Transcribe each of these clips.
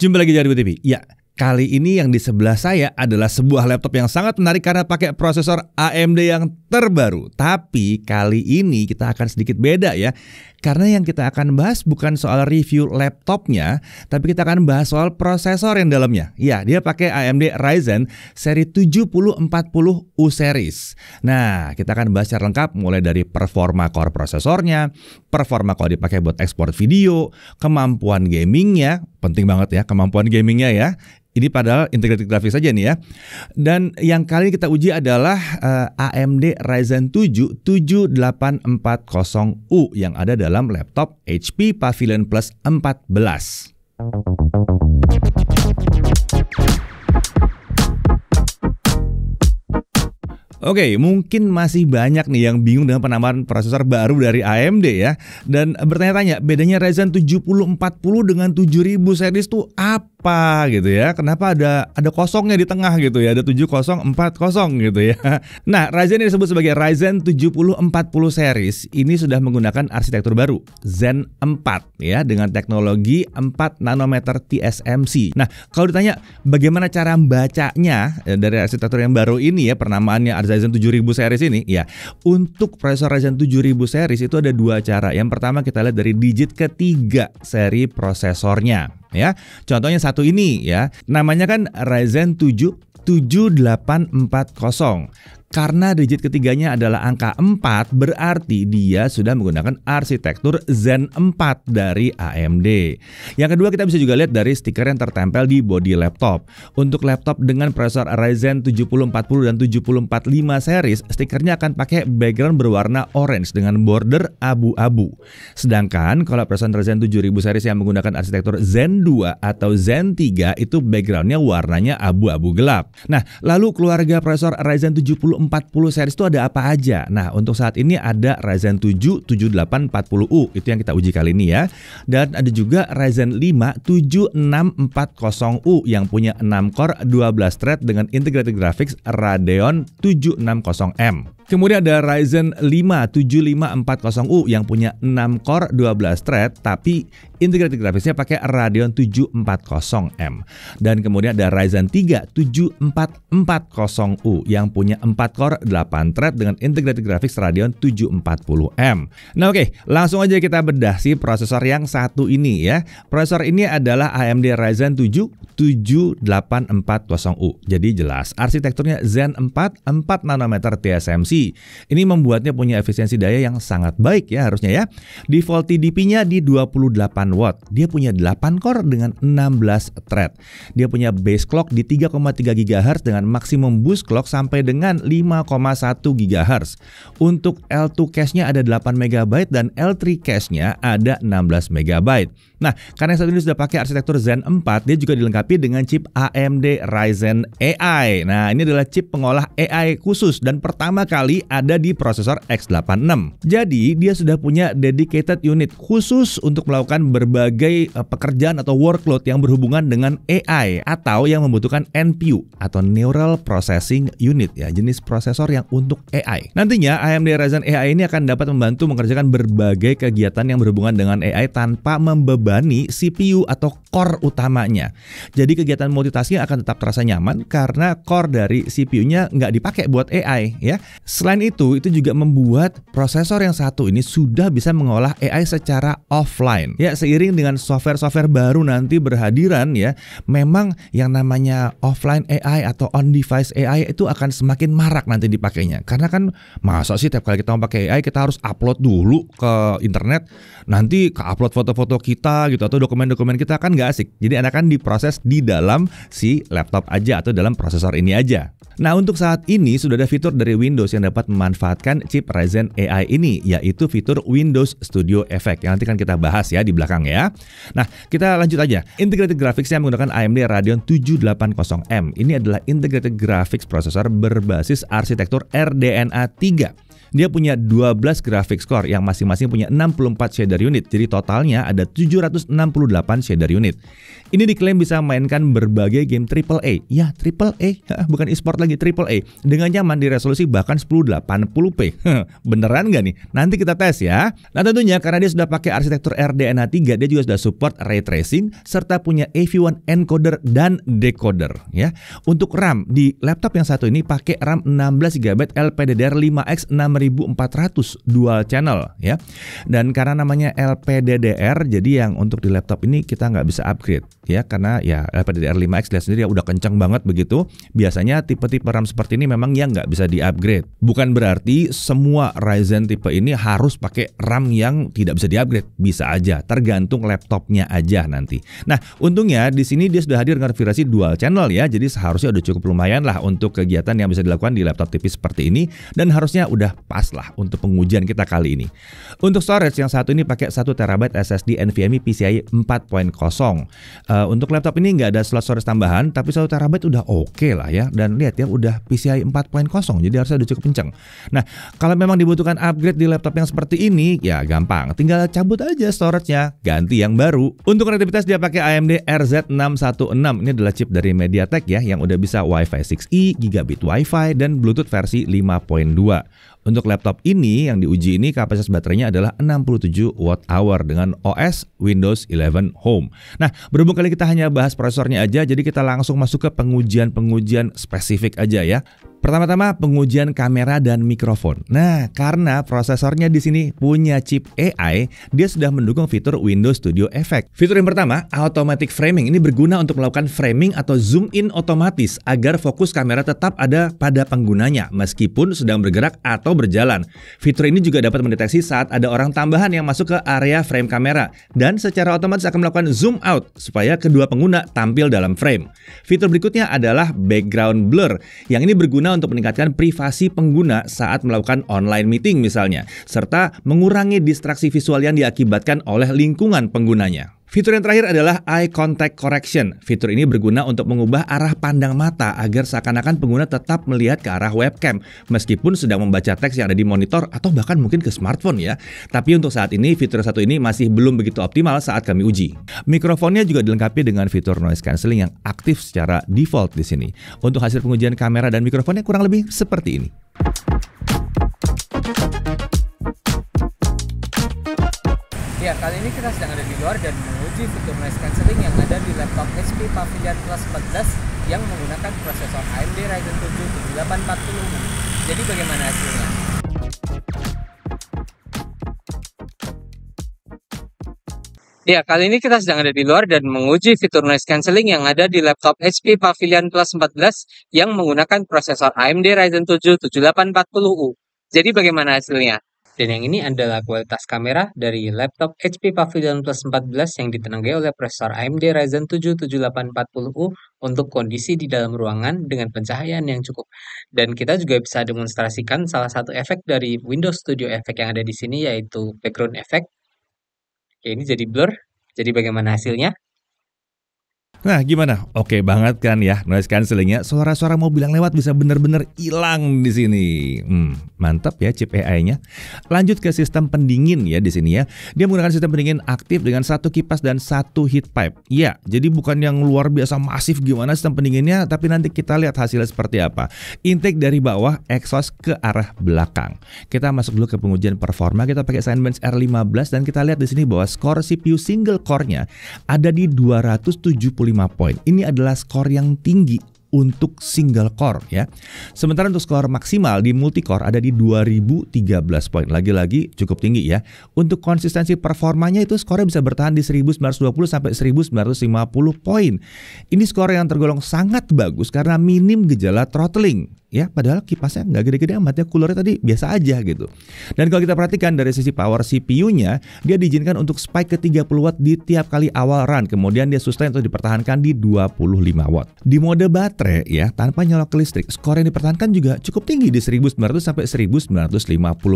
Jumpa lagi di Argo TV. Ya, kali ini yang di sebelah saya adalah sebuah laptop yang sangat menarik karena pakai prosesor AMD yang terbaru. Tapi kali ini kita akan sedikit beda ya. Karena yang kita akan bahas bukan soal review laptopnya, tapi kita akan bahas soal prosesor yang dalamnya. Ya, dia pakai AMD Ryzen seri 7040U series. Nah, kita akan bahas secara lengkap mulai dari performa core prosesornya, performa kalau dipakai buat ekspor video, kemampuan gamingnya, penting banget ya kemampuan gamingnya ya. Ini padahal integrated grafis saja nih ya. Dan yang kali ini kita uji adalah uh, eh, AMD Ryzen 7 7840U yang ada dalam laptop HP Pavilion Plus 14. Oke, mungkin masih banyak nih yang bingung dengan penambahan prosesor baru dari AMD ya. Dan bertanya-tanya, bedanya Ryzen 7040 dengan 7000 series tuh apa? apa gitu ya? Kenapa ada ada kosongnya di tengah gitu ya? Ada 7040 gitu ya. Nah, Ryzen yang disebut sebagai Ryzen 7040 series ini sudah menggunakan arsitektur baru Zen 4 ya dengan teknologi 4 nanometer TSMC. Nah, kalau ditanya bagaimana cara membacanya eh, dari arsitektur yang baru ini ya pernamaannya Ryzen 7000 series ini ya. Untuk prosesor Ryzen 7000 series itu ada dua cara. Yang pertama kita lihat dari digit ketiga seri prosesornya ya. Contohnya satu ini ya. Namanya kan Ryzen 7 7840. Karena digit ketiganya adalah angka 4, berarti dia sudah menggunakan arsitektur Zen 4 dari AMD. Yang kedua kita bisa juga lihat dari stiker yang tertempel di body laptop. Untuk laptop dengan prosesor Ryzen 7040 dan 7045 series, stikernya akan pakai background berwarna orange dengan border abu-abu. Sedangkan kalau prosesor Ryzen 7000 series yang menggunakan arsitektur Zen 2 atau Zen 3 itu backgroundnya warnanya abu-abu gelap. Nah, lalu keluarga prosesor Ryzen 70 40 series itu ada apa aja? Nah, untuk saat ini ada Ryzen 7 7840U itu yang kita uji kali ini ya. Dan ada juga Ryzen 5 7640U yang punya 6 core 12 thread dengan integrated graphics Radeon 760M. Kemudian ada Ryzen 5 7540U yang punya 6 core 12 thread tapi integrated grafisnya pakai Radeon 740M dan kemudian ada Ryzen 3 7440U yang punya 4 core 8 thread dengan integrated graphics Radeon 740M. Nah oke, okay, langsung aja kita bedah si prosesor yang satu ini ya. Prosesor ini adalah AMD Ryzen 7 7840U. Jadi jelas arsitekturnya Zen 4 4 nanometer TSMC. Ini membuatnya punya efisiensi daya yang sangat baik ya harusnya ya. Default TDP-nya di 28 watt. Dia punya 8 core dengan 16 thread. Dia punya base clock di 3,3 GHz dengan maksimum boost clock sampai dengan 5,1 GHz. Untuk L2 cache-nya ada 8 MB dan L3 cache-nya ada 16 MB. Nah, karena yang satu ini sudah pakai arsitektur Zen 4, dia juga dilengkapi dengan chip AMD Ryzen AI. Nah, ini adalah chip pengolah AI khusus dan pertama kali ada di prosesor X86. Jadi, dia sudah punya dedicated unit khusus untuk melakukan berbagai eh, pekerjaan atau workload yang berhubungan dengan AI atau yang membutuhkan NPU atau Neural Processing Unit ya, jenis prosesor yang untuk AI. Nantinya AMD Ryzen AI ini akan dapat membantu mengerjakan berbagai kegiatan yang berhubungan dengan AI tanpa membebani CPU atau core utamanya. Jadi kegiatan multitasking akan tetap terasa nyaman karena core dari CPU-nya nggak dipakai buat AI ya. Selain itu, itu juga membuat prosesor yang satu ini sudah bisa mengolah AI secara offline. Ya, seiring dengan software-software baru nanti berhadiran ya, memang yang namanya offline AI atau on device AI itu akan semakin marak nanti dipakainya. Karena kan masa sih tiap kali kita mau pakai AI kita harus upload dulu ke internet, nanti ke upload foto-foto kita gitu atau dokumen-dokumen kita kan nggak asik. Jadi Anda kan diproses di dalam si laptop aja atau dalam prosesor ini aja. Nah, untuk saat ini sudah ada fitur dari Windows yang dapat memanfaatkan chip Ryzen AI ini, yaitu fitur Windows Studio Effect yang nanti kan kita bahas ya di belakang sekarang ya. Nah, kita lanjut aja. Integrated Graphics yang menggunakan AMD Radeon 780M. Ini adalah integrated graphics processor berbasis arsitektur RDNA 3 dia punya 12 graphic score yang masing-masing punya 64 shader unit. Jadi totalnya ada 768 shader unit. Ini diklaim bisa mainkan berbagai game AAA. Ya, AAA, bukan e-sport lagi, AAA. Dengan nyaman di resolusi bahkan 1080p. Beneran gak nih? Nanti kita tes ya. Nah tentunya karena dia sudah pakai arsitektur RDNA 3, dia juga sudah support ray tracing serta punya AV1 encoder dan decoder ya. Untuk RAM di laptop yang satu ini pakai RAM 16 GB LPDDR5X 6000 6400 dual channel ya. Dan karena namanya LPDDR jadi yang untuk di laptop ini kita nggak bisa upgrade ya karena ya LPDDR 5X dia sendiri ya udah kencang banget begitu. Biasanya tipe-tipe RAM seperti ini memang yang nggak bisa di-upgrade. Bukan berarti semua Ryzen tipe ini harus pakai RAM yang tidak bisa di-upgrade. Bisa aja, tergantung laptopnya aja nanti. Nah, untungnya di sini dia sudah hadir dengan versi dual channel ya. Jadi seharusnya udah cukup lumayan lah untuk kegiatan yang bisa dilakukan di laptop tipis seperti ini dan harusnya udah pas lah untuk pengujian kita kali ini. Untuk storage yang satu ini pakai 1 TB SSD NVMe PCIe 4.0. Uh, eh, untuk laptop ini nggak ada slot storage tambahan, tapi 1 TB udah oke okay lah ya. Dan lihat ya udah PCIe 4.0, jadi harusnya udah cukup kenceng. Nah, kalau memang dibutuhkan upgrade di laptop yang seperti ini, ya gampang. Tinggal cabut aja storage-nya, ganti yang baru. Untuk kreativitas dia pakai AMD RZ616. Ini adalah chip dari MediaTek ya, yang udah bisa Wi-Fi 6E, Gigabit Wi-Fi, dan Bluetooth versi 5.2. Untuk laptop ini yang diuji ini kapasitas baterainya adalah 67 watt hour dengan OS Windows 11 Home. Nah, berhubung kali kita hanya bahas prosesornya aja, jadi kita langsung masuk ke pengujian-pengujian spesifik aja ya. Pertama-tama pengujian kamera dan mikrofon. Nah, karena prosesornya di sini punya chip AI, dia sudah mendukung fitur Windows Studio Effect. Fitur yang pertama, automatic framing. Ini berguna untuk melakukan framing atau zoom in otomatis agar fokus kamera tetap ada pada penggunanya meskipun sedang bergerak atau atau berjalan. Fitur ini juga dapat mendeteksi saat ada orang tambahan yang masuk ke area frame kamera dan secara otomatis akan melakukan zoom out supaya kedua pengguna tampil dalam frame. Fitur berikutnya adalah background blur yang ini berguna untuk meningkatkan privasi pengguna saat melakukan online meeting misalnya serta mengurangi distraksi visual yang diakibatkan oleh lingkungan penggunanya. Fitur yang terakhir adalah eye contact correction. Fitur ini berguna untuk mengubah arah pandang mata agar seakan-akan pengguna tetap melihat ke arah webcam meskipun sedang membaca teks yang ada di monitor atau bahkan mungkin ke smartphone ya. Tapi untuk saat ini fitur satu ini masih belum begitu optimal saat kami uji. Mikrofonnya juga dilengkapi dengan fitur noise cancelling yang aktif secara default di sini. Untuk hasil pengujian kamera dan mikrofonnya kurang lebih seperti ini. Ya, kali ini kita sedang ada di luar dan menguji fitur noise cancelling yang ada di laptop HP Pavilion Plus 14 yang menggunakan prosesor AMD Ryzen 7 7840U. Jadi bagaimana hasilnya? Ya, kali ini kita sedang ada di luar dan menguji fitur noise cancelling yang ada di laptop HP Pavilion Plus 14 yang menggunakan prosesor AMD Ryzen 7 7840U. Jadi bagaimana hasilnya? Dan yang ini adalah kualitas kamera dari laptop HP Pavilion Plus 14 yang ditenagai oleh prosesor AMD Ryzen 7 7840U untuk kondisi di dalam ruangan dengan pencahayaan yang cukup. Dan kita juga bisa demonstrasikan salah satu efek dari Windows Studio Efek yang ada di sini yaitu background effect. Oke, ini jadi blur. Jadi bagaimana hasilnya? Nah gimana? Oke banget kan ya noise cancellingnya. Suara-suara mobil yang lewat bisa benar-benar hilang di sini. Hmm, mantap ya chip AI-nya. Lanjut ke sistem pendingin ya di sini ya. Dia menggunakan sistem pendingin aktif dengan satu kipas dan satu heat pipe. Ya, jadi bukan yang luar biasa masif gimana sistem pendinginnya, tapi nanti kita lihat hasilnya seperti apa. Intake dari bawah, exhaust ke arah belakang. Kita masuk dulu ke pengujian performa. Kita pakai Sinebench R15 dan kita lihat di sini bahwa skor CPU single core-nya ada di 275 poin. Ini adalah skor yang tinggi untuk single core ya. Sementara untuk skor maksimal di multi core ada di 2013 poin. Lagi-lagi cukup tinggi ya. Untuk konsistensi performanya itu skornya bisa bertahan di 1920 sampai 1950 poin. Ini skor yang tergolong sangat bagus karena minim gejala throttling ya padahal kipasnya nggak gede-gede amat ya coolernya tadi biasa aja gitu dan kalau kita perhatikan dari sisi power CPU-nya dia diizinkan untuk spike ke 30 watt di tiap kali awal run kemudian dia sustain untuk dipertahankan di 25 watt di mode baterai ya tanpa nyolok ke listrik skor yang dipertahankan juga cukup tinggi di 1900 sampai 1950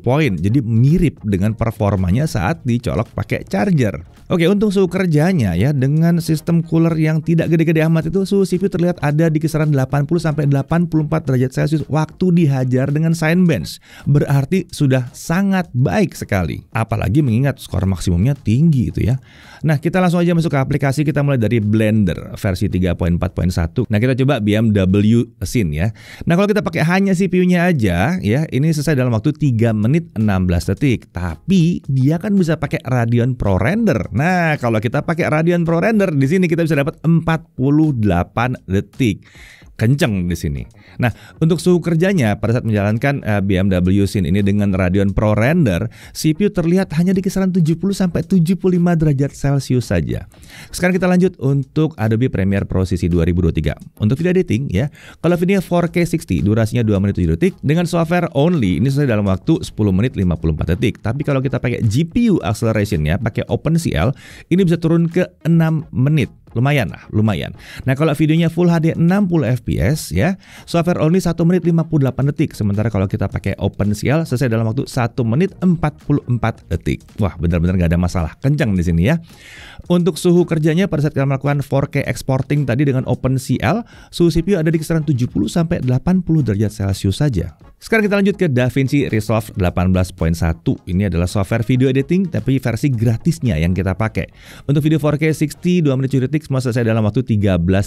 poin jadi mirip dengan performanya saat dicolok pakai charger oke untuk suhu kerjanya ya dengan sistem cooler yang tidak gede-gede amat itu suhu CPU terlihat ada di kisaran 80 sampai 84 derajat Celsius waktu dihajar dengan sign bench. Berarti sudah sangat baik sekali. Apalagi mengingat skor maksimumnya tinggi itu ya. Nah, kita langsung aja masuk ke aplikasi. Kita mulai dari Blender versi 3.4.1. Nah, kita coba BMW Scene ya. Nah, kalau kita pakai hanya CPU-nya aja ya, ini selesai dalam waktu 3 menit 16 detik. Tapi dia kan bisa pakai Radeon Pro Render. Nah, kalau kita pakai Radeon Pro Render di sini kita bisa dapat 48 detik kenceng di sini. Nah, untuk suhu kerjanya pada saat menjalankan eh, BMW Scene ini dengan Radeon Pro Render, CPU terlihat hanya di kisaran 70 sampai 75 derajat Celsius saja. Sekarang kita lanjut untuk Adobe Premiere Pro CC 2023. Untuk video editing ya, kalau video 4K 60 durasinya 2 menit 7 detik dengan software only ini selesai dalam waktu 10 menit 54 detik. Tapi kalau kita pakai GPU acceleration ya, pakai OpenCL, ini bisa turun ke 6 menit. Lumayan lah, lumayan. Nah kalau videonya Full HD 60 fps ya, software only 1 menit 58 detik. Sementara kalau kita pakai OpenCL selesai dalam waktu 1 menit 44 detik. Wah benar-benar nggak ada masalah, kencang di sini ya. Untuk suhu kerjanya pada saat kita melakukan 4K exporting tadi dengan OpenCL, suhu CPU ada di kisaran 70 sampai 80 derajat Celcius saja. Sekarang kita lanjut ke DaVinci Resolve 18.1. Ini adalah software video editing tapi versi gratisnya yang kita pakai. Untuk video 4K 60 2 menit 7 detik semua selesai dalam waktu 13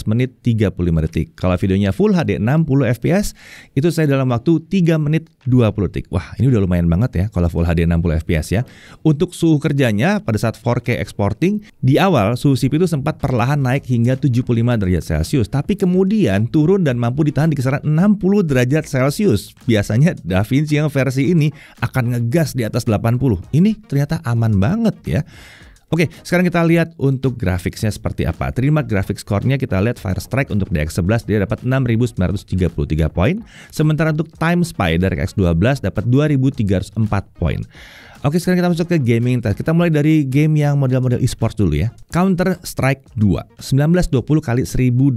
menit 35 detik. Kalau videonya full HD 60 fps itu saya dalam waktu 3 menit 20 detik. Wah, ini udah lumayan banget ya kalau full HD 60 fps ya. Untuk suhu kerjanya pada saat 4K exporting di awal suhu CPU itu sempat perlahan naik hingga 75 derajat Celcius tapi kemudian turun dan mampu ditahan di kisaran 60 derajat Celcius. Biasa biasanya Da Vinci yang versi ini akan ngegas di atas 80. Ini ternyata aman banget ya. Oke, sekarang kita lihat untuk grafiknya seperti apa. Terima grafik skornya kita lihat Fire Strike untuk DX11 dia dapat 6.933 poin, sementara untuk Time Spider X12 dapat 2.304 poin. Oke, sekarang kita masuk ke gaming test. Kita mulai dari game yang model-model e-sports dulu ya. Counter Strike 2, 1920 kali 1200,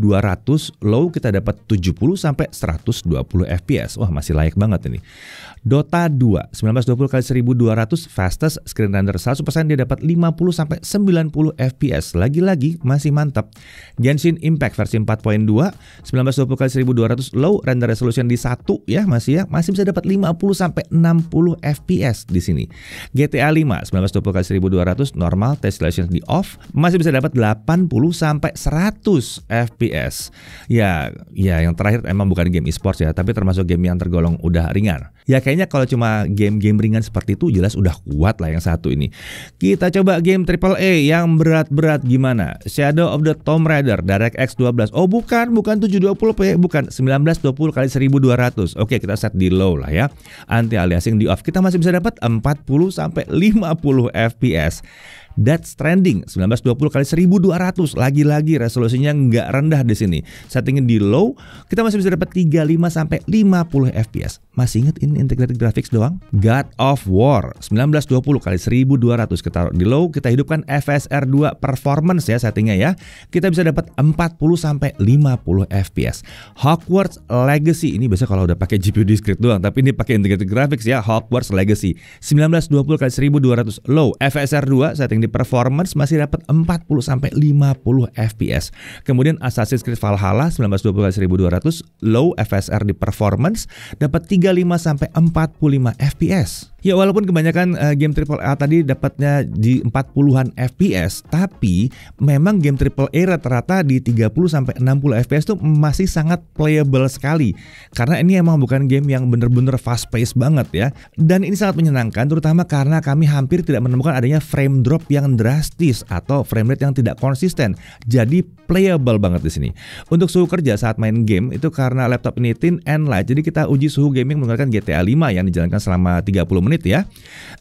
low kita dapat 70 sampai 120 FPS. Wah, masih layak banget ini. Dota 2, 1920 kali 1200, fastest screen render 100% dia dapat 50 sampai 90 FPS. Lagi-lagi masih mantap. Genshin Impact versi 4.2, 1920 kali 1200, low render resolution di 1 ya masih ya, masih bisa dapat 50 sampai 60 FPS di sini. GTA 5 1920 kali 1200 normal tessellation di off masih bisa dapat 80 sampai 100 FPS. Ya, ya yang terakhir emang bukan game e-sports ya, tapi termasuk game yang tergolong udah ringan. Ya kayaknya kalau cuma game-game ringan seperti itu jelas udah kuat lah yang satu ini. Kita coba game triple AAA yang berat-berat gimana? Shadow of the Tomb Raider Direct DirectX 12. Oh bukan, bukan 720p, bukan 1920 kali 1200. Oke, kita set di low lah ya. Anti aliasing di off. Kita masih bisa dapat 40 sampai 50 FPS. Death Stranding 1920 kali 1200 lagi-lagi resolusinya nggak rendah di sini settingnya di low kita masih bisa dapat 35 sampai 50 fps masih inget ini integrated graphics doang God of War 1920 kali 1200 kita taruh di low kita hidupkan FSR 2 performance ya settingnya ya kita bisa dapat 40 sampai 50 fps Hogwarts Legacy ini biasa kalau udah pakai GPU discrete doang tapi ini pakai integrated graphics ya Hogwarts Legacy 1920 kali 1200 low FSR 2 setting di performance masih dapat 40 sampai 50 FPS. Kemudian Assassin's Creed Valhalla 1920 1200 low FSR di performance dapat 35 sampai 45 FPS. Ya walaupun kebanyakan uh, game AAA tadi dapatnya di 40-an FPS, tapi memang game AAA rata-rata di 30 sampai 60 FPS tuh masih sangat playable sekali. Karena ini emang bukan game yang bener-bener fast pace banget ya. Dan ini sangat menyenangkan terutama karena kami hampir tidak menemukan adanya frame drop yang drastis atau frame rate yang tidak konsisten. Jadi playable banget di sini. Untuk suhu kerja saat main game itu karena laptop ini thin and light. Jadi kita uji suhu gaming menggunakan GTA 5 yang dijalankan selama 30 menit menit ya.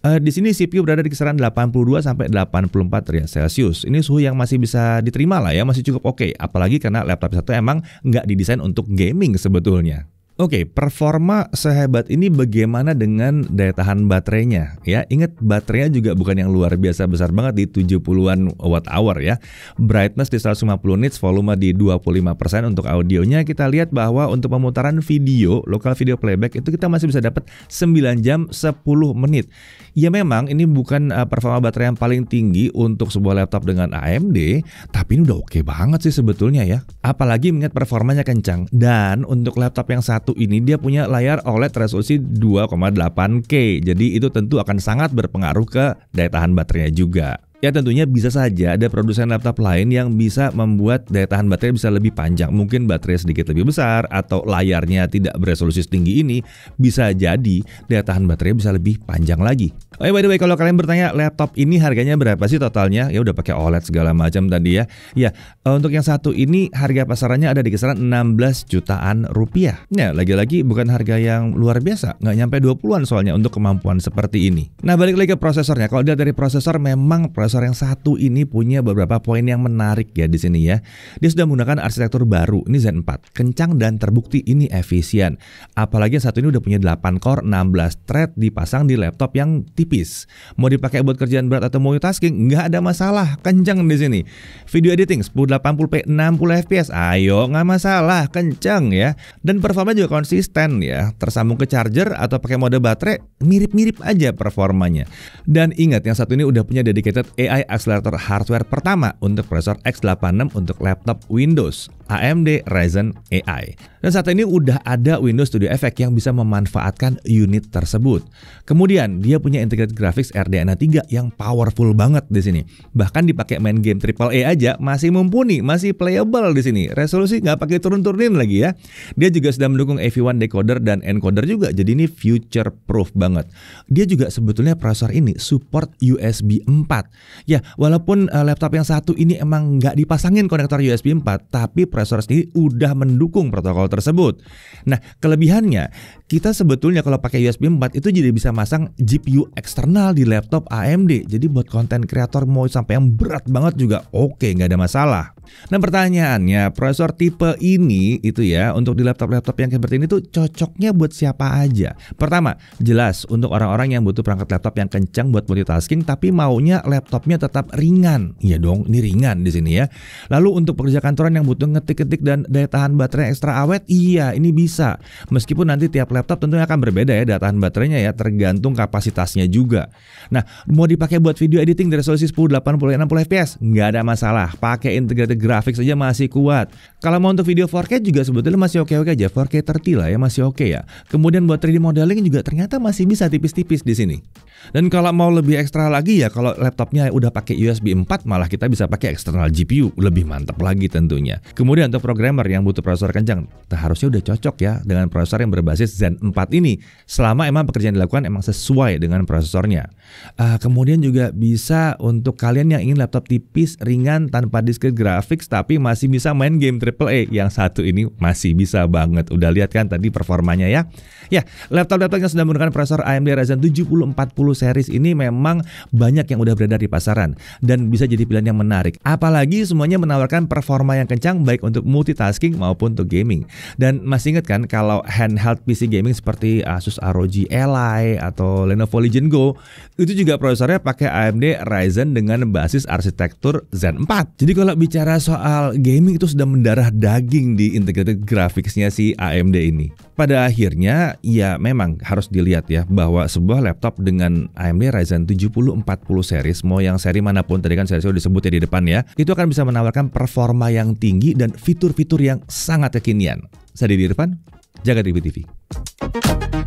Uh, di sini CPU berada di kisaran 82 sampai 84 derajat Celcius. Ini suhu yang masih bisa diterima lah ya, masih cukup oke. Okay. Apalagi karena laptop satu emang nggak didesain untuk gaming sebetulnya. Oke, okay, performa sehebat ini bagaimana dengan daya tahan baterainya? Ya, ingat baterainya juga bukan yang luar biasa besar banget di 70-an watt hour ya. Brightness di 150 nits, volume di 25% untuk audionya. Kita lihat bahwa untuk pemutaran video, lokal video playback itu kita masih bisa dapat 9 jam 10 menit. Ya memang ini bukan eh, performa baterai yang paling tinggi untuk sebuah laptop dengan AMD, tapi ini udah oke okay banget sih sebetulnya ya. Apalagi mengingat performanya kencang dan untuk laptop yang saat satu ini dia punya layar OLED resolusi 2,8K. Jadi itu tentu akan sangat berpengaruh ke daya tahan baterainya juga. Ya tentunya bisa saja ada produsen laptop lain yang bisa membuat daya tahan baterai bisa lebih panjang. Mungkin baterai sedikit lebih besar atau layarnya tidak beresolusi setinggi ini bisa jadi daya tahan baterai bisa lebih panjang lagi. Oh ya by the way kalau kalian bertanya laptop ini harganya berapa sih totalnya? Ya udah pakai OLED segala macam tadi ya. Ya e, untuk yang satu ini harga pasarannya ada di kisaran 16 jutaan rupiah. Ya lagi-lagi bukan harga yang luar biasa, nggak nyampe 20-an soalnya untuk kemampuan seperti ini. Nah balik lagi ke prosesornya. Kalau dilihat dari prosesor memang prosesor prosesor yang satu ini punya beberapa poin yang menarik ya di sini ya. Dia sudah menggunakan arsitektur baru, ini Zen 4, kencang dan terbukti ini efisien. Apalagi yang satu ini udah punya 8 core, 16 thread dipasang di laptop yang tipis. Mau dipakai buat kerjaan berat atau multitasking, nggak ada masalah, kencang di sini. Video editing 1080p 60 fps, ayo nggak masalah, kencang ya. Dan performa juga konsisten ya, tersambung ke charger atau pakai mode baterai, mirip-mirip aja performanya. Dan ingat yang satu ini udah punya dedicated AI Accelerator hardware pertama untuk prosesor x86 untuk laptop Windows AMD Ryzen AI. Dan saat ini udah ada Windows Studio Effect yang bisa memanfaatkan unit tersebut. Kemudian dia punya integrated graphics RDNA 3 yang powerful banget di sini. Bahkan dipakai main game AAA aja masih mumpuni, masih playable di sini. Resolusi nggak pakai turun-turunin lagi ya. Dia juga sudah mendukung AV1 decoder dan encoder juga. Jadi ini future proof banget. Dia juga sebetulnya prosesor ini support USB 4. Ya, walaupun eh, laptop yang satu ini emang nggak dipasangin konektor USB 4, tapi Prosesor sendiri udah mendukung protokol tersebut. Nah, kelebihannya kita sebetulnya kalau pakai USB 4 itu jadi bisa masang GPU eksternal di laptop AMD. Jadi buat konten kreator mau sampai yang berat banget juga oke, nggak ada masalah. Nah, pertanyaannya, prosesor tipe ini itu ya untuk di laptop-laptop yang seperti ini tuh cocoknya buat siapa aja? Pertama, jelas untuk orang-orang yang butuh perangkat laptop yang kencang buat multitasking tapi maunya laptopnya tetap ringan. Iya dong, ini ringan di sini ya. Lalu untuk pekerja kantoran yang butuh nge detik-detik dan daya tahan baterai ekstra awet? Iya, ini bisa. Meskipun nanti tiap laptop tentunya akan berbeda ya daya tahan baterainya ya, tergantung kapasitasnya juga. Nah, mau dipakai buat video editing dari resolusi 1080 60 fps? Nggak ada masalah. Pakai integrated graphics aja masih kuat. Kalau mau untuk video 4K juga sebetulnya masih oke-oke aja. 4K 30 ya, masih oke ya. Kemudian buat 3D modeling juga ternyata masih bisa tipis-tipis di sini. Dan kalau mau lebih ekstra lagi ya, kalau laptopnya udah pakai USB 4 malah kita bisa pakai external GPU, lebih mantap lagi tentunya. Kemudian Kemudian untuk programmer yang butuh prosesor kencang, nah, harusnya udah cocok ya dengan prosesor yang berbasis Zen 4 ini. Selama emang pekerjaan dilakukan emang sesuai dengan prosesornya. Uh, kemudian juga bisa untuk kalian yang ingin laptop tipis, ringan, tanpa discrete graphics, tapi masih bisa main game AAA. Yang satu ini masih bisa banget. Udah lihat kan tadi performanya ya. Ya, laptop-laptop yang sudah menggunakan prosesor AMD Ryzen 7040 series ini memang banyak yang udah beredar di pasaran dan bisa jadi pilihan yang menarik. Apalagi semuanya menawarkan performa yang kencang baik untuk multitasking maupun untuk gaming. Dan masih ingat kan kalau handheld PC gaming seperti Asus ROG Ally atau Lenovo Legion Go itu juga prosesornya pakai AMD Ryzen dengan basis arsitektur Zen 4. Jadi kalau bicara soal gaming itu sudah mendarah daging di integrated graphicsnya si AMD ini. Pada akhirnya ya memang harus dilihat ya bahwa sebuah laptop dengan AMD Ryzen 7040 series mau yang seri manapun tadi kan seri sudah disebut ya di depan ya itu akan bisa menawarkan performa yang tinggi dan fitur-fitur yang sangat kekinian. Saya Didi Irfan, jaga TV TV.